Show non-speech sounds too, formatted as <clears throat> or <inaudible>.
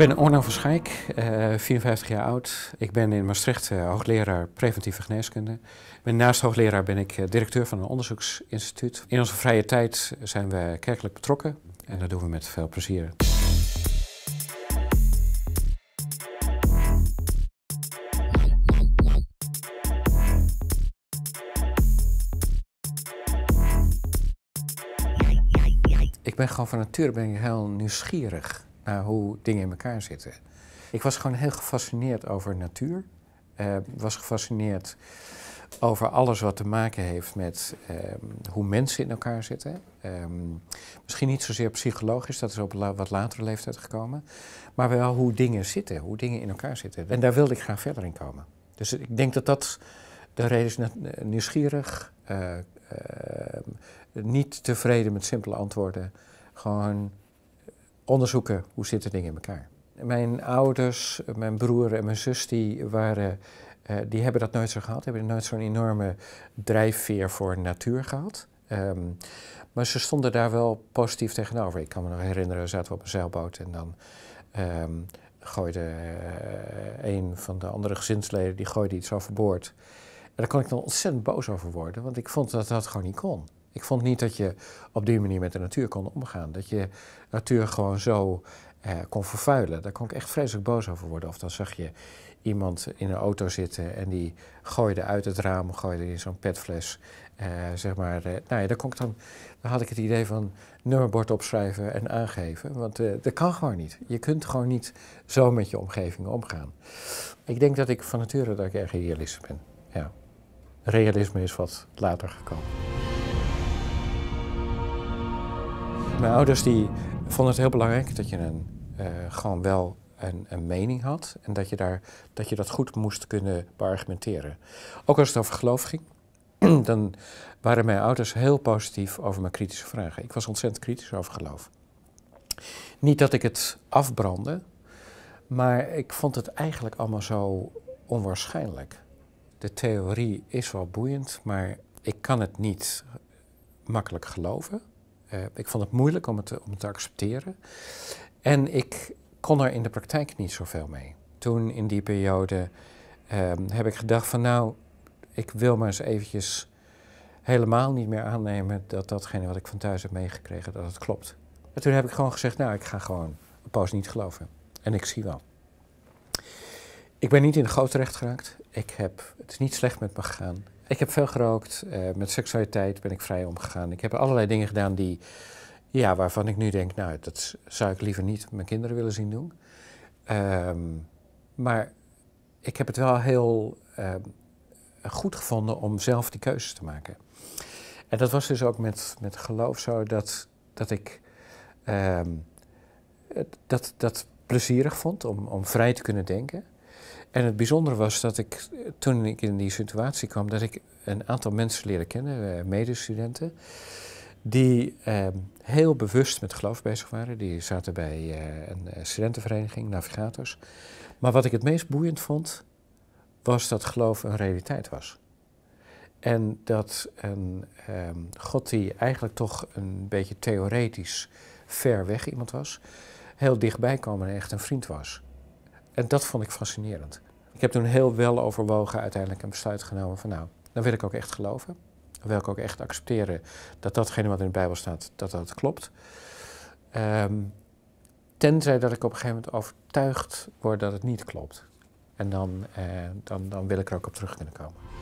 Ik ben Orno van Schijk, 54 eh, jaar oud. Ik ben in Maastricht eh, hoogleraar preventieve geneeskunde. naast hoogleraar ben ik eh, directeur van een onderzoeksinstituut. In onze vrije tijd zijn we kerkelijk betrokken en dat doen we met veel plezier. Ik ben gewoon van nature ben heel nieuwsgierig. Eh, hoe dingen in elkaar zitten. Ik was gewoon heel gefascineerd over natuur. Uh, was gefascineerd over alles wat te maken heeft met ehm, hoe mensen in elkaar zitten. Ehm, misschien niet zozeer psychologisch, dat is op wat latere leeftijd gekomen. Maar wel hoe dingen zitten, hoe dingen in elkaar zitten. En daar wilde ik graag verder in komen. Dus ik denk dat dat de reden is nieuwsgierig, uh, niet tevreden met simpele antwoorden. Gewoon onderzoeken hoe zitten dingen in elkaar. Mijn ouders, mijn broer en mijn zus, die, waren, eh, die hebben dat nooit zo gehad. Die hebben nooit zo'n enorme drijfveer voor natuur gehad. Ehm, maar ze stonden daar wel positief tegenover. Ik kan me nog herinneren, we zaten op een zeilboot en dan um, gooide eh, een van de andere gezinsleden die gooide iets overboord. En daar kon ik dan ontzettend boos over worden, want ik vond dat dat gewoon niet kon. Ik vond niet dat je op die manier met de natuur kon omgaan. Dat je natuur gewoon zo eh, kon vervuilen. Daar kon ik echt vreselijk boos over worden. Of dan zag je iemand in een auto zitten en die gooide uit het raam, gooide in zo'n petfles. Eh, zeg maar, eh, nou ja, daar kon ik dan, had ik het idee van nummerbord opschrijven en aangeven. Want eh, dat kan gewoon niet. Je kunt gewoon niet zo met je omgeving omgaan. Ik denk dat ik van nature dat ik erg realistisch ben. Ja. Realisme is wat later gekomen. Mijn ouders die vonden het heel belangrijk dat je een, eh, gewoon wel een, een, mening had en dat je, daar, dat je dat goed moest kunnen beargumenteren. Ook als het over geloof ging, <clears throat> dan waren mijn ouders heel positief over mijn kritische vragen. Ik was ontzettend kritisch over geloof. Niet dat ik het afbrandde, maar ik vond het eigenlijk allemaal zo onwaarschijnlijk. De theorie is wel boeiend, maar ik kan het niet makkelijk geloven. Eh, ik vond het moeilijk om het, eh, te, om accepteren. En ik kon er in de praktijk niet zoveel mee. Toen in die periode ehm, heb ik gedacht van nou, ik wil maar eens eventjes helemaal niet meer aannemen dat datgene wat ik van thuis heb meegekregen, dat het klopt. En toen heb ik gewoon gezegd, nou, ik ga gewoon een poos niet geloven. En ik zie wel. Ik ben niet in de goot terecht geraakt. Ik heb, het is niet slecht met me gegaan. Ik heb veel gerookt. Eh, met seksualiteit ben ik vrij omgegaan. Ik heb allerlei dingen gedaan die, ja, waarvan ik nu denk, nou, dat zou ik liever niet mijn kinderen willen zien doen. Ehm, maar ik heb het wel heel ehm, goed gevonden om zelf die keuzes te maken. En dat was dus ook met, met geloof zo dat, dat ik ehm, dat, dat plezierig vond om, om vrij te kunnen denken. En het bijzondere was dat ik, toen ik in die situatie kwam, dat ik een aantal mensen leerde kennen, eh, medestudenten, die ehm, heel bewust met geloof bezig waren. Die zaten bij eh, een eh, studentenvereniging, navigators. Maar wat ik het meest boeiend vond, was dat geloof een realiteit was. En dat een ehm, God die eigenlijk toch een beetje theoretisch ver weg iemand was, heel dichtbij kwam en echt een vriend was. En dat vond ik fascinerend. Ik heb toen heel wel overwogen uiteindelijk een besluit genomen van nou, dan wil ik ook echt geloven. Dan wil ik ook echt accepteren dat datgene wat in de Bijbel staat, dat dat klopt. Ehm, tenzij dat ik op een gegeven moment overtuigd word dat het niet klopt. En dan, eh, dan, dan wil ik er ook op terug kunnen komen.